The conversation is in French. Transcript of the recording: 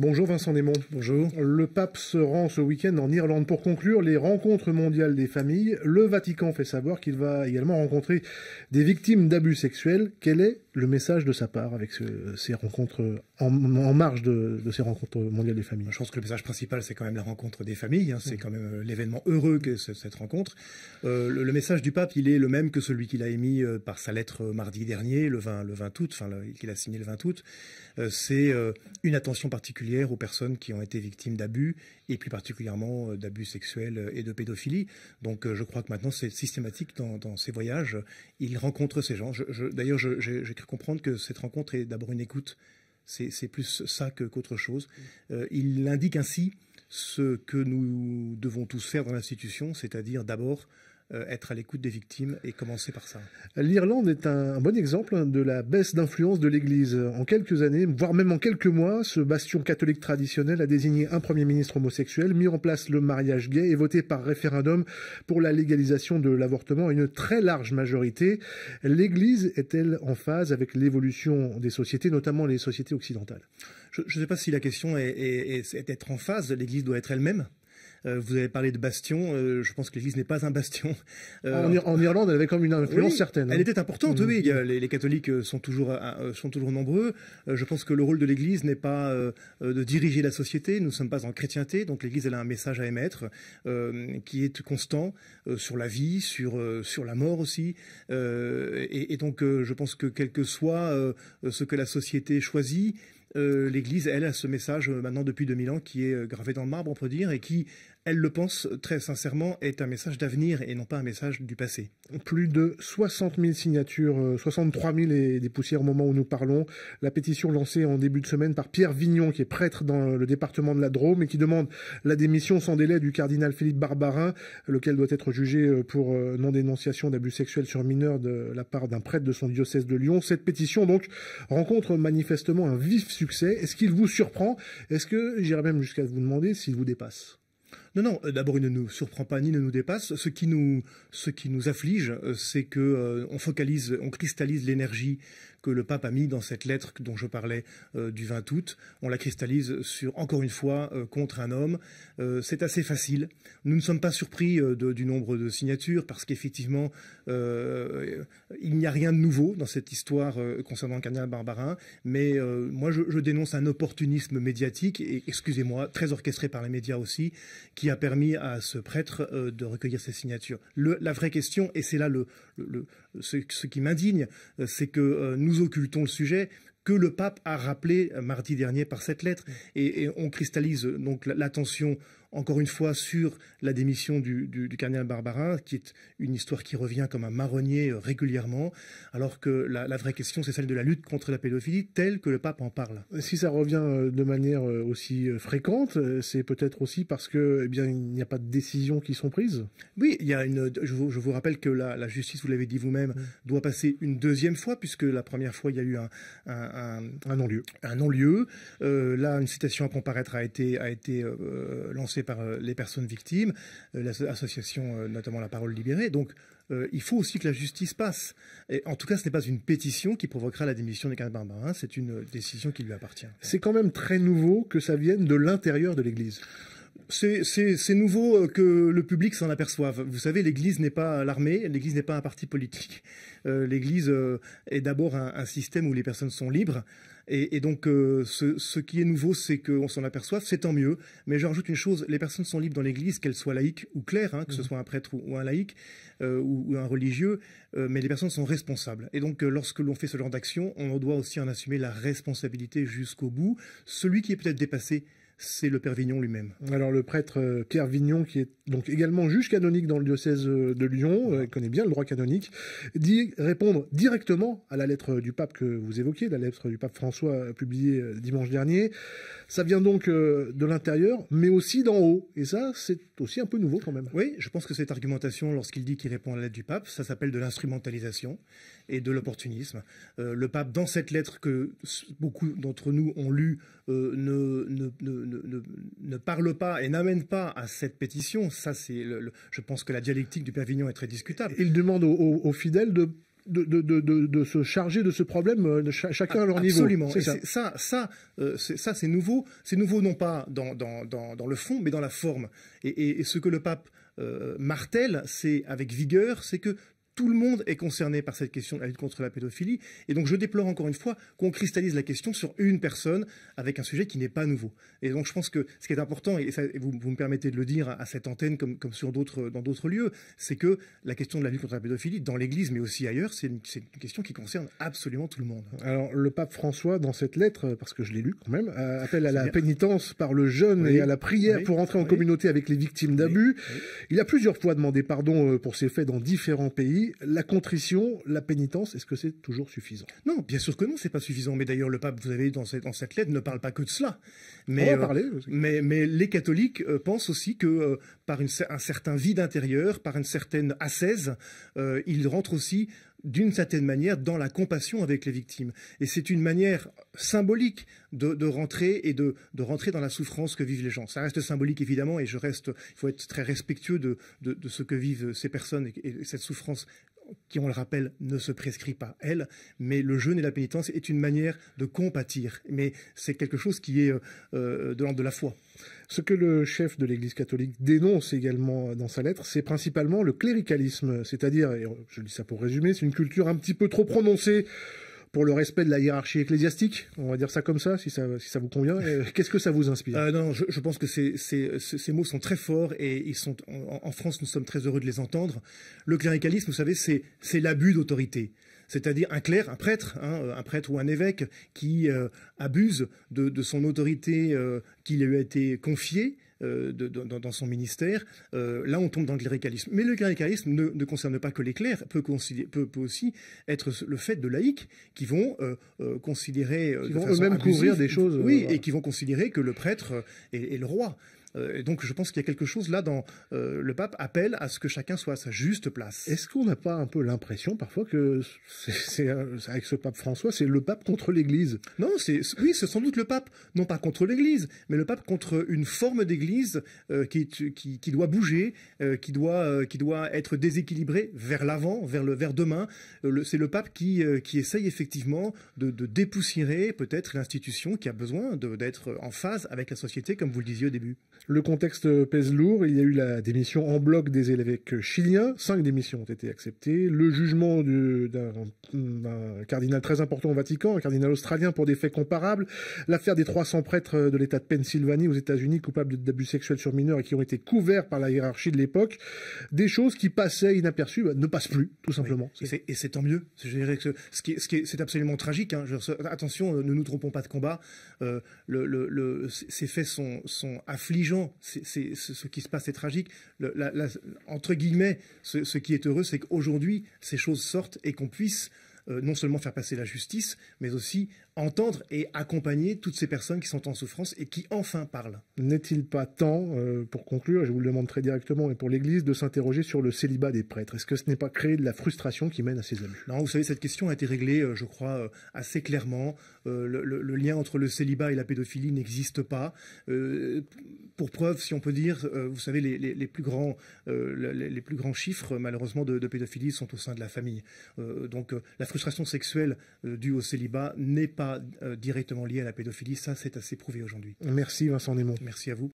Bonjour Vincent Desmond. Bonjour. Le pape se rend ce week-end en Irlande pour conclure les rencontres mondiales des familles. Le Vatican fait savoir qu'il va également rencontrer des victimes d'abus sexuels. Quelle est le message de sa part avec ces rencontres en, marge de, ces rencontres mondiales des familles Je pense que le message principal, c'est quand même la rencontre des familles. Hein. c'est mm. quand même euh, l'événement heureux que cette rencontre. Euh, le, message du pape, il est le même que celui qu'il a émis euh, par sa lettre mardi dernier, le 20, le 20 août, enfin qu'il a signé le 20 août. c'est une attention particulière aux personnes qui ont été victimes d'abus et plus particulièrement euh, d'abus sexuels euh, et de pédophilie. Donc euh, je crois que maintenant c'est systématique dans, dans, ces voyages. Il rencontre ces gens. D'ailleurs, j'ai cru comprendre que cette rencontre est d'abord une écoute. C'est plus ça qu'autre chose. il indique ainsi ce que nous devons tous faire dans l'institution, c'est-à-dire d'abord euh, être à l'écoute des victimes et commencer par ça. L'Irlande est un, bon exemple hein, de la baisse d'influence de l'Église. En quelques années, voire même en quelques mois, ce bastion catholique traditionnel a désigné un Premier ministre homosexuel, mis en place le mariage gay et voté par référendum pour la légalisation de l'avortement à une très large majorité. L'Église est-elle en phase avec l'évolution des sociétés, notamment les sociétés occidentales Je ne sais pas si la question est, d'être être en phase. L'Église doit être elle-même. Euh, vous avez parlé de bastion. Euh, je pense que l'Église n'est pas un bastion. Euh, en, Irlande, elle avait comme une influence certaine. Hein. Elle était importante. Mm. Oui, les, catholiques sont toujours sont toujours nombreux. je pense que le rôle de l'Église n'est pas de diriger la société. Nous ne sommes pas en chrétienté, donc l'Église elle a un message à émettre qui est constant sur la vie, sur sur la mort aussi. Et, donc je pense que quel que soit ce que la société choisit, l'Église, elle, a ce message maintenant depuis 2000 ans qui est gravé dans le marbre, on peut dire, et qui elle le pense très sincèrement, est un message d'avenir et non pas un message du passé. Plus de 60 000 signatures, 63 euh, 000 et des poussières au moment où nous parlons. La pétition lancée en début de semaine par Pierre Vignon, qui est prêtre dans le département de la Drôme et qui demande la démission sans délai du cardinal Philippe Barbarin, lequel doit être jugé euh, pour euh, non-dénonciation d'abus sexuels sur mineurs de la part d'un prêtre de son diocèse de Lyon. Cette pétition, donc, rencontre manifestement un vif succès. Est-ce qu'il vous surprend Est-ce que, j'irais même jusqu'à vous demander, s'il vous dépasse non, non, euh, d'abord, il ne nous surprend pas ni ne nous dépasse. Ce qui nous, afflige, euh, c'est que euh, on focalise, on cristallise l'énergie que le pape a mise dans cette lettre dont je parlais du 20 août. On la cristallise sur, encore une fois, contre un homme. c'est assez facile. Nous ne sommes pas surpris du nombre de signatures parce qu'effectivement, il n'y a rien de nouveau dans cette histoire concernant le cardinal Barbarin. Mais moi, je, je, dénonce un opportunisme médiatique, et excusez-moi, très orchestré par les médias aussi, qui a permis à ce prêtre euh, de recueillir ses signatures. la vraie question, et c'est là ce, qui m'indigne, euh, c'est que euh, nous occultons le sujet, que le pape a rappelé mardi dernier par cette lettre. Mm. et on cristallise donc l'attention encore une fois sur la démission du, du, cardinal Barbarin, qui est une histoire qui revient comme un marronnier euh, régulièrement, alors que la, vraie question, c'est celle de la lutte contre la pédophilie, telle que le pape en parle. Euh, si ça revient euh, de manière aussi fréquente, c'est peut-être aussi parce que, eh bien, il n'y a pas de décisions qui sont prises. Oui, il y a une. Je vous, rappelle que la, justice, vous l'avez dit vous-même, mm. doit passer une deuxième fois, puisque la première fois, il y a eu un, un, non-lieu. Un non là, une citation à comparaître a été, a été lancée par euh, les personnes victimes, euh, l'association euh, notamment La Parole Libérée. Donc il faut aussi que la justice passe. Et en tout cas, ce n'est pas une pétition qui provoquera la démission des Barbarin, c'est une décision qui lui appartient. C'est quand même très nouveau que ça vienne de l'intérieur de l'Église c'est nouveau euh, que le public s'en aperçoive. Vous savez, l'Église n'est pas l'armée, l'Église n'est pas un parti politique. Euh, L'Église euh, est d'abord un, système où les personnes sont libres. Et, donc, ce, qui est nouveau, c'est qu'on s'en aperçoive, c'est tant mieux. Mais je rajoute une chose, les personnes sont libres dans l'Église, qu'elles soient laïques ou claires, hein, que ce mhm. soit un prêtre ou, un laïc, ou, un religieux, mais les personnes sont responsables. Et donc, lorsque l'on fait ce genre d'action, on doit aussi en assumer la responsabilité jusqu'au bout. Celui qui est peut-être dépassé c'est le Père Vignon lui-même. Alors le prêtre euh, Pierre Vignon, qui est donc également juge canonique dans le diocèse euh, de Lyon, euh, il connaît bien le droit canonique, dit répondre directement à la lettre du pape que vous évoquez, la lettre du pape François publiée dimanche dernier. Ça vient donc de l'intérieur, mais aussi d'en haut. Et ça, c'est aussi un peu nouveau quand même. Oui, je pense que cette argumentation, lorsqu'il dit qu'il répond à la lettre du pape, ça s'appelle de l'instrumentalisation et de l'opportunisme. le pape, dans cette lettre que beaucoup d'entre nous ont lue, ne ne, ne, parle pas et n'amène pas à cette pétition, ça c'est, je pense que la dialectique du Pavignon est très discutable. Il demande aux, fidèles de se charger de ce problème, euh, chacun à leur niveau. Absolument. Ça, ça, euh, ça c'est nouveau. C'est nouveau non pas dans, le fond, mais dans la forme. Et, ce que le pape Martel, euh, martèle, c'est avec vigueur, c'est que tout le monde est concerné par cette question de la lutte contre la pédophilie. Et donc, je déplore encore une fois qu'on cristallise la question sur une personne avec un sujet qui n'est pas nouveau. Et donc, je pense que ce qui est important, et, vous, me permettez de le dire à cette antenne comme, comme sur d'autres, dans d'autres lieux, c'est que la question de la lutte contre la pédophilie, dans l'Église, mais aussi ailleurs, c'est une, question qui concerne absolument tout le monde. Alors, le pape François, dans cette lettre, parce que je l'ai lu quand même, euh, appelle à la pénitence par le jeûne et à la prière pour entrer en communauté avec les victimes d'abus. Il a plusieurs fois demandé pardon euh, pour ces faits dans différents pays la contrition, la pénitence, est-ce que c'est toujours suffisant Non, bien sûr que non, c'est pas suffisant. Mais d'ailleurs, le pape, vous avez dans dans cette lettre, ne parle pas que de cela. Euh, mais, les catholiques euh, pensent aussi que euh, par un certain vide intérieur, par une certaine assaise, ils rentrent aussi d'une certaine manière dans la compassion avec les victimes. Et c'est une manière symbolique de, rentrer et de, rentrer dans la souffrance que vivent les gens. Ça reste symbolique évidemment et je reste, il faut être très respectueux de, ce que vivent ces personnes et cette souffrance qui, on le rappelle, ne se prescrit pas, elle, mais le jeûne et la pénitence est une manière de compatir, mais c'est quelque chose qui est euh, euh, de l'ordre de la foi. Ce que le chef de l'Église catholique dénonce également dans sa lettre, c'est principalement le cléricalisme, c'est-à-dire, je dis ça pour résumer, c'est une culture un petit peu trop prononcée pour le respect de la hiérarchie ecclésiastique, on va dire ça comme ça, si ça, si ça vous convient. Qu'est-ce que ça vous inspire euh, Non, je, pense que ces, mots sont très forts et ils sont en, France, nous sommes très heureux de les entendre. Le cléricalisme, vous savez, c'est l'abus d'autorité c'est-à-dire un clerc, un prêtre, hein, un prêtre ou un évêque qui euh, abuse de, son autorité qu'il euh, qui lui a été confiée euh, dans, son ministère, euh, là on tombe dans le cléricalisme. Mais le cléricalisme ne, concerne pas que les clercs, peut, aussi être le fait de laïcs qui vont euh, considérer... vont eux-mêmes couvrir des choses... Oui, et qui vont considérer que le prêtre est le roi. Euh, et donc je pense qu'il y a quelque chose là dans euh, le pape appelle à ce que chacun soit à sa juste place. Est-ce qu'on n'a pas un peu l'impression parfois que c'est euh, avec ce pape François, c'est le pape contre l'Église Non, c'est oui, c'est sans doute le pape, non pas contre l'Église, mais le pape contre une forme d'Église qui, qui, doit bouger, qui doit qui doit être déséquilibrée vers l'avant, vers le vers demain. c'est le pape qui qui essaye effectivement de, de dépoussiérer peut-être l'institution qui a besoin d'être en phase avec la société, comme vous le disiez au début. Le contexte pèse lourd. Il y a eu la démission en bloc des évêques chiliens. Cinq démissions ont été acceptées. Le jugement d'un cardinal très important au Vatican, un cardinal australien pour des faits comparables. L'affaire des 300 prêtres de l'État de Pennsylvanie aux États-Unis coupables d'abus sexuels sur mineurs et qui ont été couverts par la hiérarchie de l'époque. Des choses qui passaient inaperçues bah, ne passent plus, tout simplement. Et c'est tant mieux. ce qui, c'est absolument tragique. Hein. attention, euh, ne nous trompons pas de combat. Euh, ces faits sont affligeants ce qui se passe est tragique. entre guillemets, ce, qui est heureux, c'est qu'aujourd'hui, ces choses sortent et qu'on puisse euh, non seulement faire passer la justice, mais aussi entendre et accompagner toutes ces personnes qui sont en souffrance et qui enfin parlent. N'est-il pas temps, euh, pour conclure, je vous le demande très directement, et pour l'Église, de s'interroger sur le célibat des prêtres Est-ce que ce n'est pas créer de la frustration qui mène à ces abus Non, vous savez, cette question a été réglée, euh, je crois, euh, assez clairement. Le, lien entre le célibat et la pédophilie n'existe pas. pour preuve, si on peut dire, vous savez, les, plus grands, les, plus grands chiffres, malheureusement, de, de, pédophilie sont au sein de la famille. donc, la frustration sexuelle due au célibat n'est pas euh, directement lié à la pédophilie. Ça, c'est assez prouvé aujourd'hui. Merci Vincent Nemo, Merci à vous.